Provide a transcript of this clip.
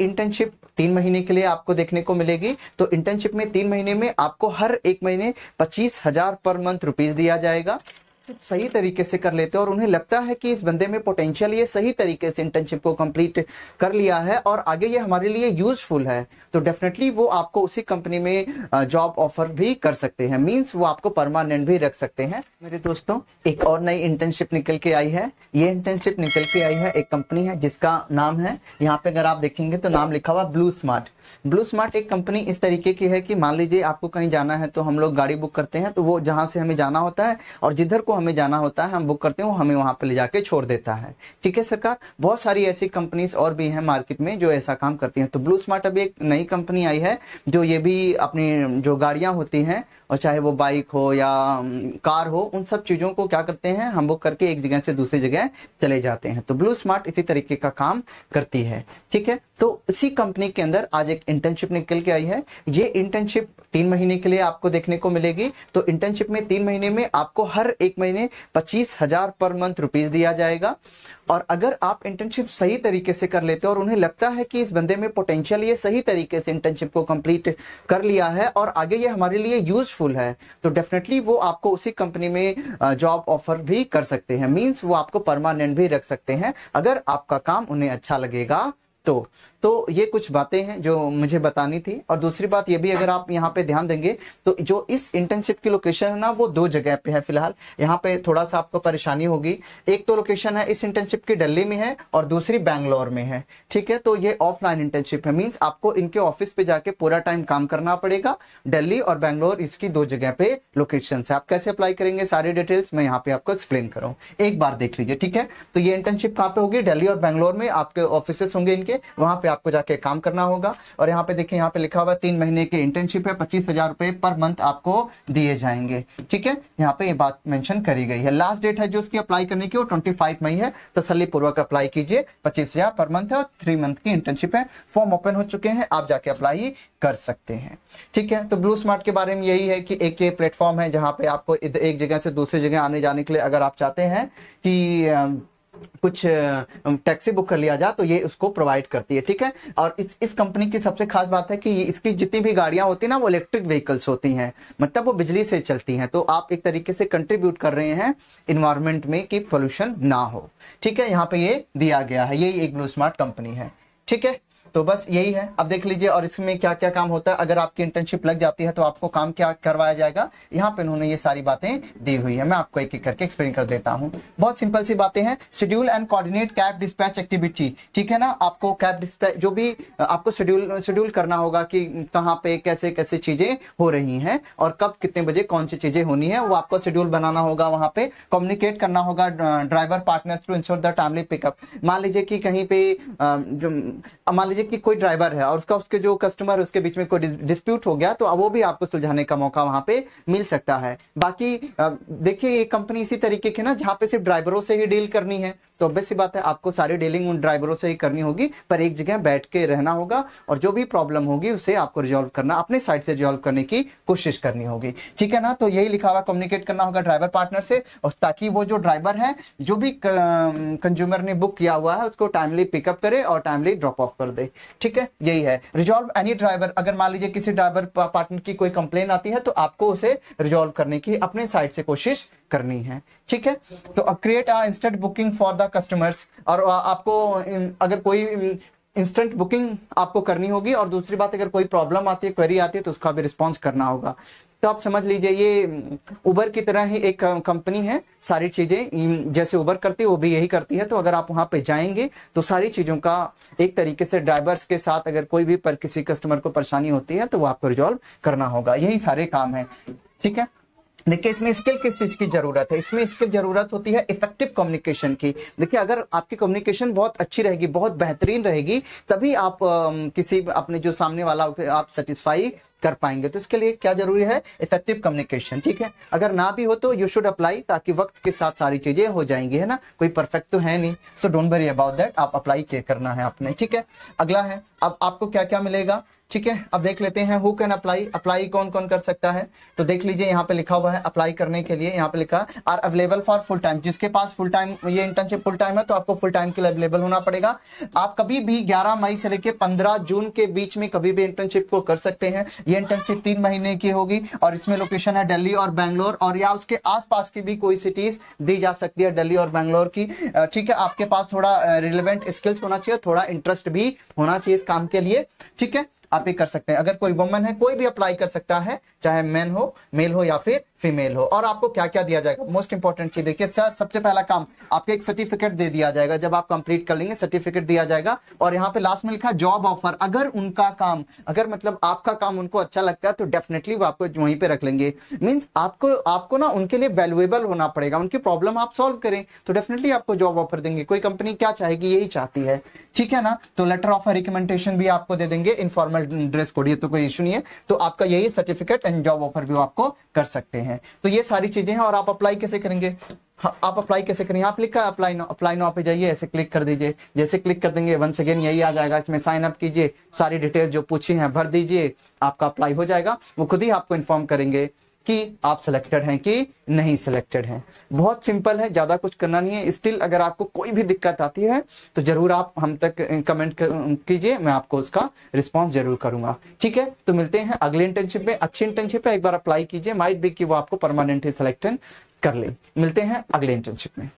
internship तीन महीने के लिए आपको देखने को मिलेगी तो इंटर्नशिप में तीन महीने में आपको हर एक महीने पच्चीस हजार पर मंथ रुपीज दिया जाएगा सही तरीके से कर लेते हैं और उन्हें लगता है कि इस बंदे में पोटेंशियल ये सही तरीके से इंटर्नशिप को कंप्लीट कर लिया है और आगे ये हमारे लिए यूजफुल है तो डेफिनेटली वो आपको उसी कंपनी में जॉब ऑफर भी कर सकते हैं मीन्स वो आपको परमानेंट भी रख सकते हैं मेरे दोस्तों एक और नई इंटर्नशिप निकल के आई है ये इंटर्नशिप निकल के आई है एक कंपनी है जिसका नाम है यहाँ पे अगर आप देखेंगे तो नाम लिखा हुआ ब्लू स्मार्ट ब्लू स्मार्ट एक कंपनी इस तरीके की है कि मान लीजिए आपको कहीं जाना है तो हम लोग गाड़ी बुक करते हैं तो वो जहां से हमें जाना होता है और जिधर को हमें जाना होता है हम बुक करते हैं वो हमें वहां पर ले जाके छोड़ देता है ठीक है सरकार बहुत सारी ऐसी कंपनीज और भी हैं मार्केट में जो ऐसा काम करती हैं तो ब्लू स्मार्ट अभी एक नई कंपनी आई है जो ये भी अपनी जो गाड़ियां होती हैं और चाहे वो बाइक हो या कार हो उन सब चीज़ों को क्या करते हैं हम बुक करके एक जगह से दूसरी जगह चले जाते हैं तो ब्लू स्मार्ट इसी तरीके का काम करती है ठीक है तो इसी कंपनी के अंदर आज एक इंटर्नशिप निकल के आई है ये इंटर्नशिप तीन महीने के लिए आपको देखने को मिलेगी तो इंटर्नशिप में तीन महीने में आपको हर एक महीने पच्चीस हजार पर मंथ रुपीज दिया जाएगा और अगर आप इंटर्नशिप सही तरीके से कर लेते हो और उन्हें लगता है कि इस बंदे में पोटेंशियल ये सही तरीके से इंटर्नशिप को कंप्लीट कर लिया है और आगे ये हमारे लिए यूजफुल है तो डेफिनेटली वो आपको उसी कंपनी में जॉब ऑफर भी कर सकते हैं मींस वो आपको परमानेंट भी रख सकते हैं अगर आपका काम उन्हें अच्छा लगेगा तो तो ये कुछ बातें हैं जो मुझे बतानी थी और दूसरी बात ये भी अगर आप यहाँ पे ध्यान देंगे तो जो इस इंटर्नशिप की लोकेशन है ना वो दो जगह पे है फिलहाल यहाँ पे थोड़ा सा आपको परेशानी होगी एक तो लोकेशन है इस इंटर्नशिप की दिल्ली में है और दूसरी बैंगलोर में है ठीक है तो ये ऑफलाइन इंटर्नशिप है मीन्स आपको इनके ऑफिस पे जाके पूरा टाइम काम करना पड़ेगा डेली और बैंगलोर इसकी दो जगह पे लोकेशन है आप कैसे अप्लाई करेंगे सारी डिटेल्स मैं यहाँ पे आपको एक्सप्लेन करूँ एक बार देख लीजिए ठीक है तो ये इंटर्नशिप कहाँ पे होगी डेली और बैंगलोर में आपके ऑफिस होंगे इनके के वहां पे आपको जाके काम करना होगा और यहाँ पे देखिए यहाँ पे लिखा हुआ तीन महीने के इंटर्नशिप है पच्चीस हजार रुपए पर मंथ आपको दिए जाएंगे ठीक है यहाँ पे ये बात मेंशन करी गई है लास्ट डेट है जो उसकी अप्लाई करने की वो ट्वेंटी मई है तसली पूर्वक अप्लाई कीजिए पच्चीस पर मंथ है और थ्री मंथ की इंटर्नशिप है फॉर्म ओपन हो चुके हैं आप जाके अप्लाई कर सकते हैं ठीक है तो ब्लू स्मार्ट के बारे में यही है कि एक ये प्लेटफॉर्म है जहां पे आपको एक जगह से दूसरी जगह आने जाने के लिए अगर आप चाहते हैं कि कुछ टैक्सी बुक कर लिया जाए तो ये उसको प्रोवाइड करती है ठीक है और इस इस कंपनी की सबसे खास बात है कि इसकी जितनी भी गाड़ियां होती ना वो इलेक्ट्रिक व्हीकल्स होती हैं मतलब वो बिजली से चलती हैं तो आप एक तरीके से कंट्रीब्यूट कर रहे हैं इन्वायरमेंट में कि पोल्यूशन ना हो ठीक है यहाँ पे ये दिया गया है ये एक ब्लू स्मार्ट कंपनी है ठीक है तो बस यही है अब देख लीजिए और इसमें क्या क्या काम होता है अगर आपकी इंटर्नशिप लग जाती है तो आपको काम क्या करवाया जाएगा यहाँ पे उन्होंने ये सारी बातें दी हुई है मैं आपको एक एक करके एक्सप्लेन कर देता हूँ बहुत सिंपल सी बातें हैं schedule and coordinate cab dispatch activity ठीक है ना आपको कैब डिस्पैच जो भी आपको शेड्यूल शेड्यूल करना होगा कि कहाँ पे कैसे कैसे चीजें हो रही है और कब कितने बजे कौन सी चीजें होनी है वो आपको शेड्यूल बनाना होगा वहां पे कम्युनिकेट करना होगा driver partner to ensure the timely pickup मान लीजिए कि कहीं पे जो मान लीजिए लीजिए कि कोई ड्राइवर है और उसका उसके जो कस्टमर उसके बीच में कोई डिस्प्यूट हो गया तो वो भी आपको सुलझाने का मौका वहां पे मिल सकता है बाकी देखिए ये कंपनी इसी तरीके की ना जहाँ पे सिर्फ ड्राइवरों से ही डील करनी है तो ऑब्वियस सी बात है आपको सारी डीलिंग उन ड्राइवरों से ही करनी होगी पर एक जगह बैठ के रहना होगा और जो भी प्रॉब्लम होगी उसे आपको रिजॉल्व करना अपने साइड से रिजॉल्व करने की कोशिश करनी होगी ठीक है ना तो यही लिखा हुआ कम्युनिकेट करना होगा ड्राइवर पार्टनर से और ताकि वो जो ड्राइवर है जो भी कंज्यूमर ने बुक किया हुआ है उसको टाइमली पिकअप करे और टाइमली ड्रॉप ऑफ कर दे ठीक है यही है रिजॉल्व एनी ड्राइवर अगर मान लीजिए किसी ड्राइवर पार्टनर की कोई कंप्लेन आती है तो आपको उसे रिजॉल्व करने की अपने साइड से कोशिश करनी है ठीक है तो create instant booking for the customers और आपको अगर कोई इंस्टेंट बुकिंग आपको करनी होगी और दूसरी बात अगर कोई प्रॉब्लम आती है क्वेरी आती है तो उसका भी रिस्पॉन्स करना होगा तो आप समझ लीजिए ये उबर की तरह ही एक कंपनी है सारी चीजें जैसे उबर करती है वो भी यही करती है तो अगर आप वहां पे जाएंगे तो सारी चीजों का एक तरीके से ड्राइवर्स के साथ अगर कोई भी पर किसी कस्टमर को परेशानी होती है तो वो आपको रिजॉल्व करना होगा यही सारे काम है ठीक है देखिए इसमें स्किल किस चीज की जरूरत है इसमें स्किल जरूरत होती है इफेक्टिव कम्युनिकेशन की देखिए अगर आपकी कम्युनिकेशन बहुत अच्छी रहेगी बहुत बेहतरीन रहेगी तभी आप आ, किसी अपने जो सामने वाला आप सेटिस्फाई कर पाएंगे तो इसके लिए क्या जरूरी है इफेक्टिव कम्युनिकेशन ठीक है अगर ना भी हो तो यू शुड अप्लाई ताकि वक्त के साथ सारी चीजें हो जाएंगी है ना कोई परफेक्ट तो है नहीं so don't worry about that आप अप्लाई करना है आपने ठीक है अगला है अब आपको क्या क्या मिलेगा ठीक है अब देख लेते हैं हु कैन अप्लाई अप्लाई कौन कौन कर सकता है तो देख लीजिए यहाँ पे लिखा हुआ है अप्लाई करने के लिए यहाँ पे लिखा are available for full time जिसके पास फुल टाइम ये इंटर्नशिप फुल टाइम है तो आपको फुल टाइम के लिए अवेलेबल होना पड़ेगा आप कभी भी ग्यारह मई से लेकर पंद्रह जून के बीच में कभी भी इंटर्नशिप को कर सकते हैं ये इंटर्नशिप तीन महीने की होगी और इसमें लोकेशन है डेली और बैंगलोर और या उसके आस की भी कोई सिटीज दी जा सकती है डेली और बैंगलोर की ठीक है आपके पास थोड़ा रिलेवेंट स्किल्स होना चाहिए थोड़ा इंटरेस्ट भी होना चाहिए इस काम के लिए ठीक है आप ये कर सकते हैं अगर कोई वुमन है कोई भी अप्लाई कर सकता है चाहे मैन हो मेल हो या फिर फीमेल हो और आपको क्या क्या दिया जाएगा मोस्ट इंपॉर्टेंट चीज देखिए सर सबसे पहला काम आपको एक सर्टिफिकेट दे दिया जाएगा जब आप कंप्लीट कर लेंगे सर्टिफिकेट दिया जाएगा और यहाँ पे लास्ट में लिखा जॉब ऑफर अगर उनका काम अगर मतलब आपका काम उनको अच्छा लगता है तो डेफिनेटली वो आपको वहीं पे रख लेंगे मीन्स आपको आपको ना उनके लिए वैल्यूएबल होना पड़ेगा उनकी प्रॉब्लम आप सोल्व करें तो डेफिनेटली आपको जॉब ऑफर देंगे कोई कंपनी क्या चाहेगी यही चाहती है ठीक है ना तो लेटर ऑफ रिकमेंडेशन भी आपको दे देंगे इनफॉर्मल ड्रेस कोड ये तो कोई इशू नहीं है तो आपका यही सर्टिफिकेट एंड जॉब ऑफर भी आपको कर सकते हैं तो ये सारी चीजें हैं और आप अप्लाई कैसे करेंगे हाँ, आप अप्लाई कैसे करेंगे आप लिखा अप्लाई नो अप्लाई नो पे जाइए ऐसे क्लिक कर दीजिए जैसे क्लिक कर देंगे वंस अगेन यही आ जाएगा इसमें साइन अप कीजिए सारी डिटेल जो पूछी हैं भर दीजिए आपका अप्लाई हो जाएगा वो खुद ही आपको इन्फॉर्म करेंगे कि आप सिलेक्टेड हैं कि नहीं सिलेक्टेड हैं बहुत सिंपल है ज़्यादा कुछ करना नहीं है स्टिल अगर आपको कोई भी दिक्कत आती है तो ज़रूर आप हम तक कमेंट कीजिए मैं आपको उसका रिस्पॉन्स जरूर करूंगा ठीक है तो मिलते हैं अगले इंटर्नशिप में अच्छी इंटर्नशिप है एक बार अप्लाई कीजिए माइट भी की वो आपको परमानेंटली सिलेक्टेड कर ले मिलते हैं अगले इंटर्नशिप में